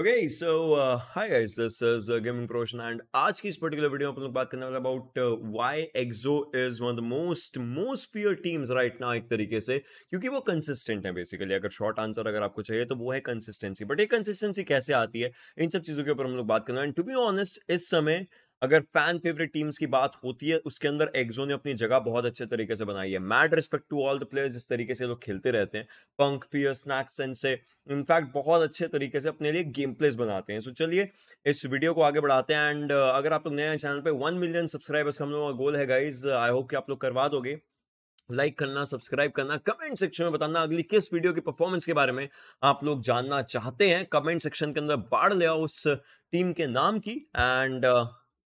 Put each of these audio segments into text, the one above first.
Okay so hi guys this is gaming प्रोशन and आज की इस पर्टिकुलर वीडियो में हम लोग बात करने वाले about why Exo is one of the most most fear teams right now एक तरीके से क्योंकि वो कंसिस्टेंट है बेसिकली अगर शॉर्ट आंसर अगर आपको चाहिए तो वो है कंसिस्टेंसी बट ये कंसिस्टेंसी कैसे आती है इन सब चीज़ों के ऊपर हम लोग बात करना एंड टू बी ऑनेस्ट इस समय अगर फैन फेवरेट टीम्स की बात होती है उसके अंदर एग्जो ने अपनी जगह बहुत अच्छे तरीके से बनाई है mad respect to all the players जिस तरीके से लोग खेलते रहते हैं पंख फियर स्नैक्स सेंस से इनफैक्ट बहुत अच्छे तरीके से अपने लिए गेम प्लेस बनाते हैं सो so, चलिए इस वीडियो को आगे बढ़ाते हैं एंड अगर आप लोग नए चैनल पर वन मिलियन सब्सक्राइबर्स का हम लोग का गोल है गाइज आई होप कि आप लोग करवा दोगे लाइक like करना सब्सक्राइब करना कमेंट सेक्शन में बताना अगली किस वीडियो की परफॉर्मेंस के बारे में आप लोग जानना चाहते हैं कमेंट सेक्शन के अंदर बाढ़ लिया उस टीम के नाम की and uh,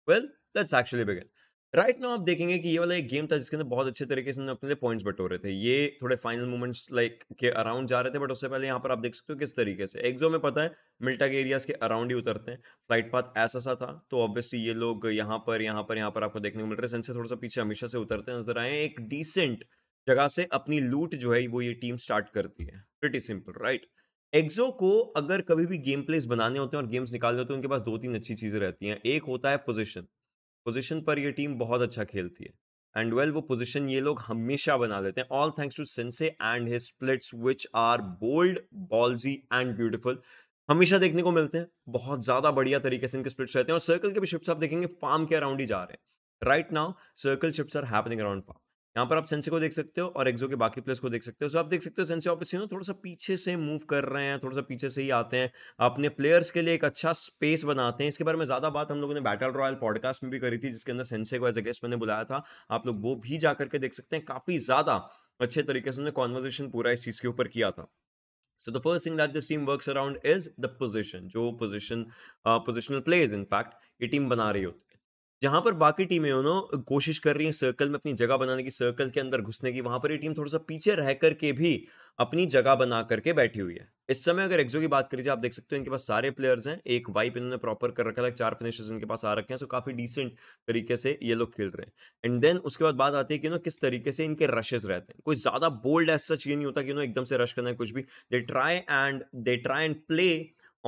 well let's actually begin right now आप देखेंगे कि ये वाला एक गेम था जिसके अंदर बहुत अच्छे तरीके से अपने लिए पॉइंट्स रहे थे ये थोड़े फाइनल मोमेंट्स लाइक के अराउंड जा रहे थे बट उससे पहले यहाँ पर आप देख सकते हो किस तरीके से एक्जो में पता है मिल्टा के एरियाज के अराउंड ही उतरते हैं फ्लाइट पाथ ऐसा सा था तो ऑब्वियसली ये लोग यहाँ पर यहाँ पर यहाँ पर आपको देखने को मिल रहा है इनसे थोड़ा सा पीछे हमेशा से उतरते हैं नजर आए एक डिसेंट जगह से अपनी लूट जो है वो ये टीम स्टार्ट करती है प्रिटी सिंपल राइट एग्जो को अगर कभी भी गेम प्लेस बनाने होते हैं और गेम्स निकालने होते हैं उनके पास दो तीन अच्छी चीज़ें रहती हैं एक होता है पोजिशन पोजिशन पर यह टीम बहुत अच्छा खेलती है एंड वेल well, वो पोजिशन ये लोग हमेशा बना लेते हैं all thanks to sensei and his splits which are bold ballsy and beautiful हमेशा देखने को मिलते हैं बहुत ज़्यादा बढ़िया तरीके से इनके स्प्लिट्स रहते हैं और सर्कल के भी शिफ्ट आप देखेंगे फार्म के अराउंड ही जा रहे हैं right now circle shift are happening around farm यहाँ पर आप सेंसे को देख सकते हो और एक्सो के बाकी प्लेस को देख सकते हो सो आप देख सकते हो सेंसे ऑफिस थोड़ा सा पीछे से मूव कर रहे हैं थोड़ा सा पीछे से ही आते हैं अपने प्लेयर्स के लिए एक अच्छा स्पेस बनाते हैं इसके बारे में ज़्यादा बात हम लोगों ने बैटल रॉयल पॉडकास्ट में भी करी थी जिसके अंदर सेंसे को एज ए गेस्ट मैंने बुलाया था आप लोग वो भी जा करके देख सकते हैं काफ़ी ज़्यादा अच्छे तरीके से उन्होंने कॉन्वर्जेशन पूरा इस चीज़ के ऊपर किया था so the first thing that this team work around is the position जो position positional plays in fact ये टीम बना रही होती जहां पर बाकी टीमें उन्होंने कोशिश कर रही हैं सर्कल में अपनी जगह बनाने की सर्कल के अंदर घुसने की वहां पर ये टीम थोड़ा सा पीछे रह करके भी अपनी जगह बना करके बैठी हुई है इस समय अगर एक्सो की बात करीजिए आप देख सकते हो इनके पास सारे प्लेयर्स हैं एक वाइप इन्होंने प्रॉपर कर रखा था चार फिनिशर्स इनके पास आ रखे हैं सो काफी डिसेंट तरीके से ये लोग खेल रहे हैं एंड देन उसके बाद बात आती है कि नो किस तरीके से इनके रशेज रहते हैं कोई ज्यादा बोल्ड ऐसा चाहिए नहीं होता कि नो एकदम से रश करना है कुछ भी they try and they try and play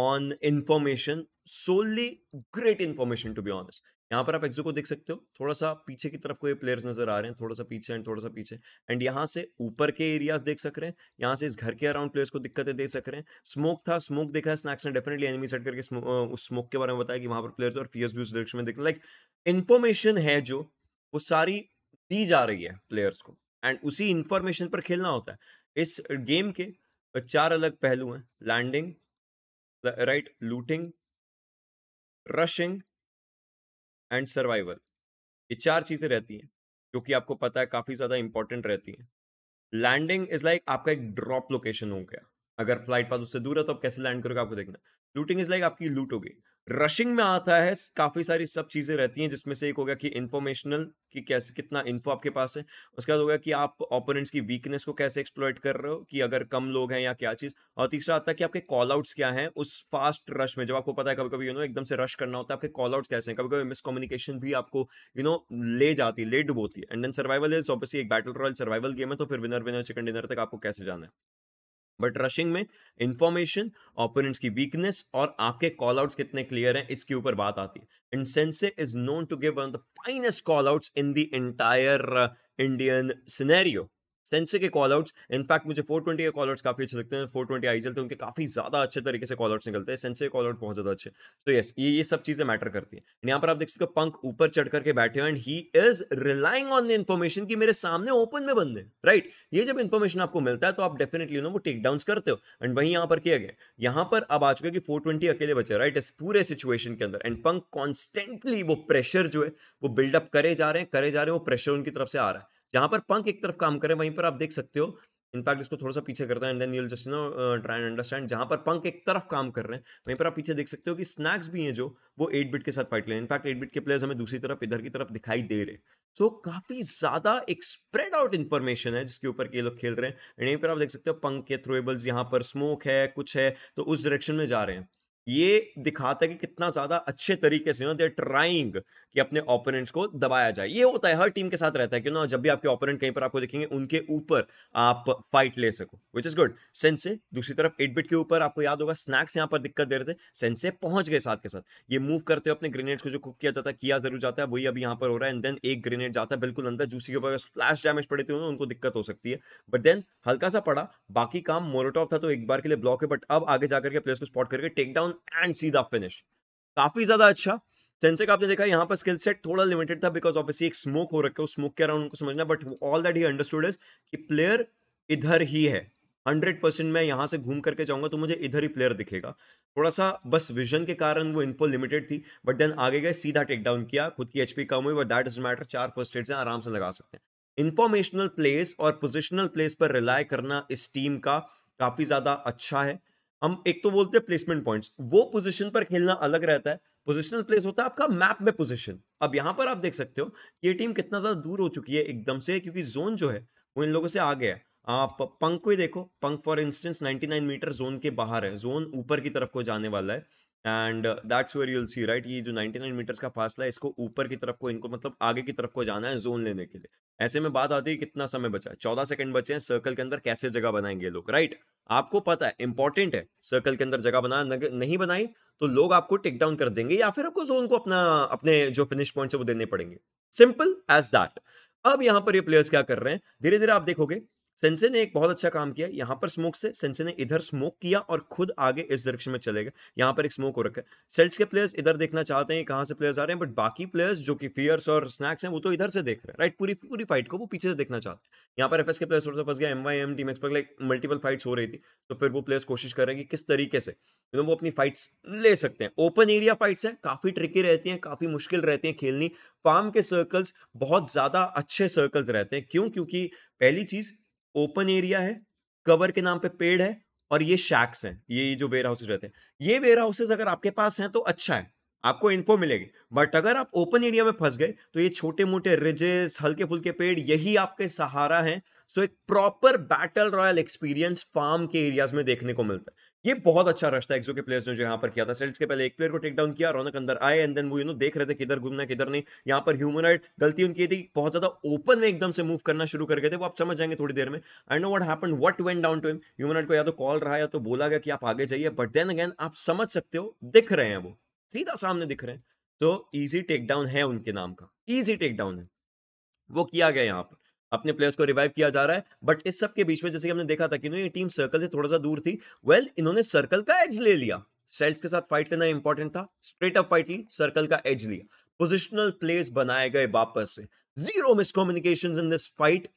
on information solely great information to be honest यहाँ पर आप एक्जो को देख सकते हो थोड़ा सा पीछे की तरफ को ये प्लेयर्स नजर आ रहे हैं थोड़ा सा पीछे एंड थोड़ा सा पीछे एंड यहाँ से ऊपर के एरियाज देख सक रहे हैं यहाँ से इस घर के अराउंड प्लेयर्स को दिक्कतें देख सक रहे हैं स्मोक था स्मोक देखा है स्नैक्स ने डेफिनेटली एनिमी सेट करके उस स्मोक के बारे में बताया कि वहां पर प्लेयर्स और पीएस भी उस डायरेक्शन में देख लाइक इन्फॉर्मेशन है जो वो सारी दी जा रही है प्लेयर्स को एंड उसी इन्फॉर्मेशन पर खेलना होता है इस गेम के चार अलग पहलू हैं landing right looting rushing and survival ये चार चीज़ें रहती हैं जो कि आपको पता है काफ़ी ज़्यादा इंपॉर्टेंट रहती हैं लैंडिंग इज लाइक आपका एक ड्रॉप लोकेशन हो गया अगर फ्लाइट पास उससे दूर है तो आप कैसे लैंड करोगे आपको देखना लूटिंग इज लाइक आपकी लूट होगी रशिंग में आता है काफी सारी सब चीजें रहती हैं जिसमें से एक हो गया कि इन्फॉर्मेशनल कि कैसे कितना इन्फो आपके पास है उसके बाद हो गया कि आप ओपोनेंट्स की वीकनेस को कैसे एक्सप्लोइट कर रहे हो कि अगर कम लोग हैं या क्या चीज और तीसरा आता है कि आपके कॉल आउट्स क्या हैं उस फास्ट रश में जब आपको पता है कभी कभी यू नो एकदम से रश करना होता है आपके कॉल आउट्स कैसे हैं कभी कभी मिसकम्युनिकेशन भी आपको यू नो ले जाती है ले डुबोती है and then survival is obviously एक बैटल रॉयल सर्वाइवल गेम है तो फिर विनर विनर चिकन डिनर तक आपको कैसे जाना है बट रशिंग में इंफॉर्मेशन ओपोनेंट्स की वीकनेस और आपके कॉल आउट्स कितने क्लियर हैं इसके ऊपर बात आती है and Sensei is known to give one of the finest call outs in the entire Indian scenario Sensei के आउट्स इनफैक्ट मुझे 420 के कॉल आउट्स काफी अच्छे लगते हैं 420 आई चलते उनके काफी ज्यादा अच्छे तरीके से कॉल आउट्स निकलते हैं सेंसे के कॉल आउट बहुत ज्यादा अच्छे तो यस ये ये सब चीजें मैटर करती है यहाँ पर आप देख सकते हो पंख ऊपर चढ़ करके बैठे and he is relying on information की मेरे सामने ओपन में बंदे राइट right? ये जब इन्फॉर्मेशन आपको मिलता है तो आप डेफिनेटली ना वो टेक डाउन करते हो एंड वही यहाँ पर किया गया यहाँ पर अब आ चुके कि फोर अकेले बचे राइट इस पूरे सिचुएशन के अंदर एंड पंख कॉन्स्टेंटली वो प्रेशर जो है वो बिल्डअप करे जा रहे हैं करे जा रहे हैं वो प्रेशर उनकी तरफ से आ रहा है जहां पर पंख एक तरफ काम करे वहीं पर आप देख सकते हो इनफैक्ट इसको थोड़ा सा पीछे करता है and then just no try and understand जहां पर पंख एक तरफ काम कर रहे हैं वहीं पर आप पीछे देख सकते हो कि स्नैक्स भी हैं जो वो एट बिट के साथ फाइट ले रहे हैं इनफैक्ट एट बिट के प्लेयर्स हमें दूसरी तरफ इधर की तरफ दिखाई दे रहे हैं सो so, काफी ज्यादा एक स्प्रेड आउट इन्फॉर्मेशन है जिसके ऊपर ये लोग खेल रहे हैं एंड यहीं पर आप देख सकते हो पंख के थ्रोएबल्स यहाँ पर स्मोक है कुछ है तो उस डायरेक्शन में जा रहे हैं ये दिखाता है कि कितना ज्यादा अच्छे तरीके से दे ट्राइंग कि अपने ओपोनेंट्स को दबाया जाए ये होता है हर टीम के साथ रहता है कि ना जब भी आपके ओपोनेंट कहीं पर आपको देखेंगे उनके ऊपर आप फाइट ले सको विच इज गुड सेंसे दूसरी तरफ एट बिट के ऊपर आपको याद होगा स्नैक्स यहाँ पर दिक्कत दे रहे थे सेंसे पहुंच गए साथ के साथ ये मूव करते हुए अपने ग्रेनेड्स को जो कुक किया जाता है किया जरूर जाता है वही अभी यहाँ पर हो रहा है एंड देन एक ग्रेनेड जाता है बिल्कुल अंदर जूसी के ऊपर स्प्लैश डैमेज पड़े थे तो, उनको दिक्कत हो सकती है बट देन हल्का सा पड़ा बाकी काम मोरटॉप था तो एक बार के लिए ब्लॉक है बट अब आगे जाकर के प्लेयर्स को स्पॉट करके टेकडाउन एंड सीधा फिनिश काफी ज्यादा अच्छा सेंसेक आपने देखा यहाँ पर स्किल सेट थोड़ा लिमिटेड था बिकॉज ऑफिस एक स्मोक हो रखा है स्मोक के अराउंड उनको समझना but all that he understood is कि प्लेयर इधर ही है हंड्रेड परसेंट मैं यहाँ से घूम करके जाऊंगा तो मुझे इधर ही प्लेयर दिखेगा थोड़ा सा बस विजन के कारण वो इन्फो लिमिटेड थी बट देन आगे गए सीधा टेक डाउन किया खुद की एचपी कम हुई बट दैट इज मैटर चार फर्स्ट एड से आराम से लगा सकते हैं इन्फॉर्मेशनल प्लेस और पोजिशनल प्लेस पर रिलाय करना इस टीम का काफी ज्यादा अच्छा है हम एक तो बोलते हैं प्लेसमेंट पॉइंट्स वो पोजीशन पर खेलना अलग रहता है पोजिशनल प्लेस होता है आपका मैप में पोजिशन अब यहां पर आप देख सकते हो ये टीम कितना ज़्यादा दूर हो चुकी है एकदम से क्योंकि जोन जो है वो इन लोगों से आ गया है आप पंख को ही देखो पंख फॉर इंस्टेंस 99 मीटर जोन के बाहर है जोन ऊपर की तरफ को जाने वाला है and that's where you'll see right ये जो 99 मीटर्स का फासला है इसको ऊपर की तरफ को इनको मतलब आगे की तरफ को जाना है जोन लेने के लिए ऐसे में बात आती है कितना समय बचा है चौदह सेकंड बचे हैं सर्कल के अंदर कैसे जगह बनाएंगे लोग राइट right? आपको पता है इंपॉर्टेंट है सर्कल के अंदर जगह बना नहीं बनाई तो लोग आपको टेक डाउन कर देंगे या फिर आपको जोन को अपना अपने जो फिनिश पॉइंट है वो देने पड़ेंगे सिंपल एज दैट अब यहां पर ये प्लेयर्स क्या कर रहे हैं धीरे धीरे आप देखोगे सेंसे ने एक बहुत अच्छा काम किया यहाँ पर स्मोक से सेंसे ने इधर स्मोक किया और खुद आगे इस डायरेक्शन में चले गए यहाँ पर एक स्मोक हो रखा है सेल्स के प्लेयर्स इधर देखना चाहते हैं कहाँ से प्लेयर्स आ रहे हैं बट बाकी प्लेयर्स जो कि फियर्स और स्नैक्स हैं वो तो इधर से देख रहे हैं राइट पूरी पूरी फाइट को वो पीछे से देखना चाहते हैं यहाँ पर एफ के प्लेयर्स थोड़ा सा फंस गया M Y M team like multiple fights हो रही थी तो फिर वो प्लेयर्स कोशिश कर रहे हैं कि किस तरीके से तो वो अपनी फाइट्स ले सकते हैं ओपन एरिया फाइट्स हैं काफ़ी ट्रिकी रहती हैं काफ़ी मुश्किल रहती हैं खेलनी फार्म के सर्कल्स बहुत ज़्यादा अच्छे सर्कल्स रहते हैं क्यों क्योंकि पहली चीज़ ओपन एरिया है कवर के नाम पे पेड़ है और ये शैक्स हैं ये जो वेयर हाउसेज रहते हैं ये वेयर हाउसेज अगर आपके पास हैं तो अच्छा है आपको इन्फो मिलेगी बट अगर आप ओपन एरिया में फंस गए तो ये छोटे मोटे रिजेस हल्के फुल्के पेड़ यही आपके सहारा हैं सो एक proper battle royale experience farm के एरियाज में देखने को मिलता है ये बहुत अच्छा रश था एक्सो के प्लेयर्स ने जो यहाँ पर किया था सेल्स के पहले एक प्लेयर को टेक डाउन किया रौनक अंदर आए एंड देन वो यू नो देख रहे थे किधर घूमना किधर नहीं यहाँ पर राइट गलती उनकी थी बहुत ज्यादा ओपन में एकदम से मूव करना शुरू कर गए थे वो आप समझ जाएंगे थोड़ी देर में I know what happen what went down to him right को या तो कॉल रहा या तो बोला गया कि आप आगे जाइए बट देन अगेन आप समझ सकते हो दिख रहे हैं वो सीधा सामने दिख रहे हैं तो ईजी टेक डाउन है उनके नाम का ईजी टेक डाउन है वो किया गया यहाँ पर अपने प्लेयर्स को रिवाइव किया जा रहा है बट इस सब के बीच में जैसे कि हमने देखा था कि ये टीम सर्कल से थोड़ा सा दूर थी वेल well, इन्होंने सर्कल का एज ले लिया सेल्स के साथ फाइट लेना इंपॉर्टेंट था स्ट्रेट अप फाइट ली सर्कल का एज लिया पोजिशनल प्लेस बनाए गए वापस से zero miscommunication in this fight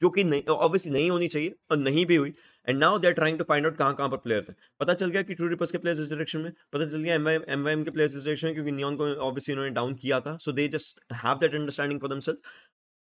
जो कि नहीं ऑब्वियसली नहीं होनी चाहिए और नहीं भी हुई and now they are trying to find out कहां कहां पर प्लेयर्स हैं पता चल गया कि ट्रू रिपर्स के प्लेयर्स इस डायरेक्शन में पता चल गया एम वाई एम के प्लेयर्स इस डायरेक्शन में क्योंकि नियॉन को ऑब्वियसली इन्होंने डाउन किया था so they just have that understanding for themselves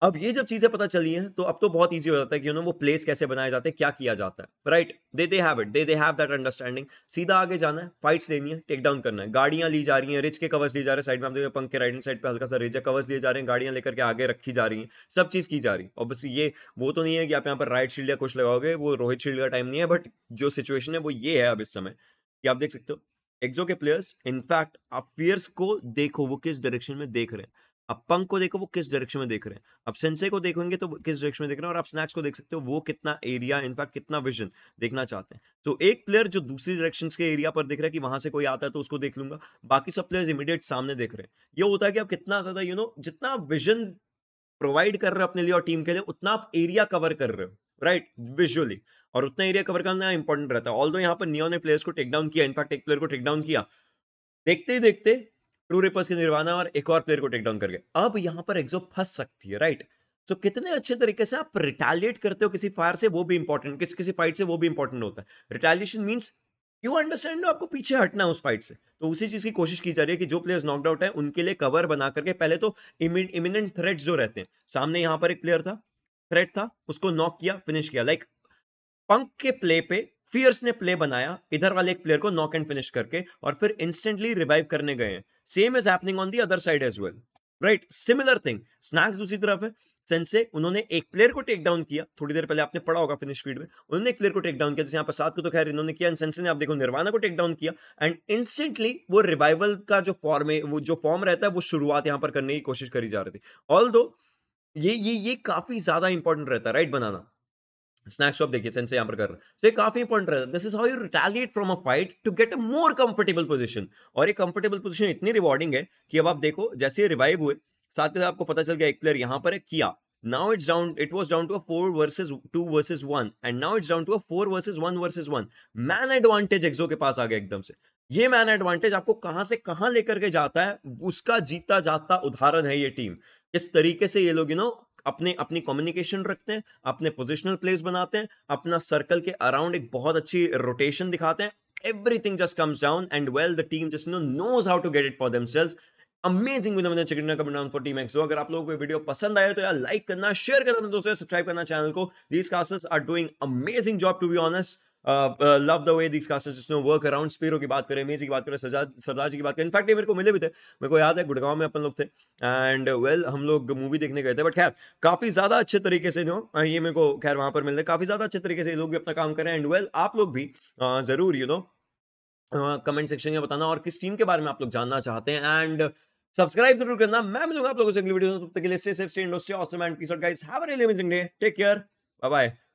अब ये जब चीजें पता चली हैं तो अब तो बहुत ईजी हो जाता है कि वो प्लेस कैसे बनाए जाते हैं क्या किया जाता है right they they have it they they have that understanding सीधा आगे जाना है फाइट्स देनी है टेक डाउन करना है गाड़ियां ली जा रही हैं रिच के कवर्स लिए जा रहे हैं साइड में आप देखिए पंख के राइट साइड पर हल्का सा रिच कवर्स दिए जा रहे हैं गाड़ियां लेकर के आगे रखी जा रही हैं सब चीज की जा रही है ऑब्वियसली ये वो तो नहीं है कि आप यहाँ पर राइट शील्ड या कुछ लगाओगे वो रोहित शील्ड का टाइम नहीं है बट जो सिचुएशन है वो ये है अब इस समय कि आप देख सकते हो एक्जो के प्लेयर्स इनफैक्ट आप प्लेयर्स को देखो वो किस डायरेक्शन में देख रहे हैं अब पंख को देखो वो किस डायरेक्शन में देख रहे हैं अब सेंसे को देखेंगे तो किस डायरेक्शन में देख रहे हैं और आप स्नैक्स को देख सकते हो वो कितना एरिया इनफैक्ट कितना विजन देखना चाहते हैं तो एक प्लेयर जो दूसरी डायरेक्शन के एरिया पर देख रहा है कि वहां से कोई आता है तो उसको देख लूंगा बाकी सब प्लेयर्स इमीडिएट सामने देख रहे हैं ये होता है कि आप कितना ज्यादा यू नो जितना विजन प्रोवाइड कर रहे हो अपने लिए और टीम के लिए उतना आप एरिया कवर कर रहे हो राइट विजुअली और उतना एरिया कवर करना इंपॉर्टेंट रहता है ऑल दो यहाँ पर नियो ने प्लेयर्स को टेक डाउन किया इनफैक्ट एक प्लेयर को टेक डाउन किया देखते ही देखते टू रेपर्स के निर्वाणा और एक और प्लेयर को टेक डाउन करके अब यहाँ पर एक्सो फंस सकती है राइट सो so, कितने अच्छे तरीके से आप रिटेलिएट करते हो किसी फायर से वो भी इंपॉर्टेंट किसी किसी फाइट से वो भी इंपॉर्टेंट होता है रिटेलिएशन मीन्स यू अंडरस्टैंड आपको पीछे हटना है उस फाइट से तो उसी चीज की कोशिश की जा रही है कि जो प्लेयर्स नॉकड आउट है उनके लिए कवर बना करके पहले तो इमिनेंट थ्रेट जो रहते हैं सामने यहाँ पर एक प्लेयर था थ्रेट था उसको नॉक किया फिनिश किया लाइक like, पंक के प्ले पे फियर्स ने प्ले बनाया इधर वाले एक प्लेयर को नॉक एंड फिनिश करके और फिर इंस्टेंटली रिवाइव करने गए हैं same is happening on the other side as well right similar thing Snax दूसरी तरफ है सेंसे उन्होंने एक प्लेयर को टेक डाउन किया थोड़ी देर पहले आपने पढ़ा होगा फिनिश फीड में उन्होंने एक प्लेयर को टेक डाउन किया जैसे यहाँ पर सात को तो खैर इन्होंने किया एंड सेंसे ने आप देखो निर्वाणा को टेक डाउन किया एंड इंस्टेंटली वो रिवाइवल का जो फॉर्म है वो जो फॉर्म रहता है वो शुरुआत यहाँ पर करने की कोशिश करी जा रही थी ऑल ये ये ये काफी ज्यादा इंपॉर्टेंट रहता है राइट बनाना स्नैक्स शॉप देखिए सेंस यहाँ पर कर रहा है तो ये काफी इंपॉर्टेंट रहता है this is how you retaliate from a fight to get a more comfortable position और ये कंफर्टेबल पोजीशन इतनी रिवॉर्डिंग है कि अब आप देखो जैसे रिवाइव हुए साथ के साथ आपको पता चल गया एक प्लेयर यहाँ पर है किया now it's down it was down to a four versus two versus one and now it's down to a four versus one versus one man advantage Exo के पास आ गया एकदम से ये मैन एडवांटेज आपको कहां से कहां लेकर के जाता है उसका जीता जाता उदाहरण है ये टीम इस तरीके से ये लोग यू नो अपने अपनी कम्युनिकेशन रखते हैं अपने पोजिशनल प्लेस बनाते हैं अपना सर्कल के अराउंड एक बहुत अच्छी रोटेशन दिखाते हैं everything just comes down and well the team just know knows how to get it for themselves amazing winner मैंने चिकना comment down for team Exo अगर आप लोगों को वीडियो पसंद आए तो यार लाइक करना शेयर करना दोस्तों सब्सक्राइब करना चैनल को these casters are doing amazing job to be honest love the way this cast जिसने वर्क अराउंड स्पीरो की बात करें मेजी की बात करें सरदार जी की बात करें इनफैक्ट ये मेरे को मिले भी थे मेरे को याद है गुड़गांव में अपन लोग थे एंड वेल well, हम लोग मूवी देखने गए थे बट खैर काफ़ी ज़्यादा अच्छे तरीके से जो ये मेरे को खैर वहां पर मिलते काफ़ी ज़्यादा अच्छे तरीके से लोग भी अपना काम करें एंड वेल well, आप लोग भी ज़रूर यू नो कमेंट सेक्शन में बताना और किस टीम के बारे में आप लोग जानना चाहते हैं एंड सब्सक्राइब जरूर करना मैं मिलूंगा आप लोगों से अगली वीडियो तब तक के लिए stay safe stay industry awesome and peace out guys have a really amazing day take care bye bye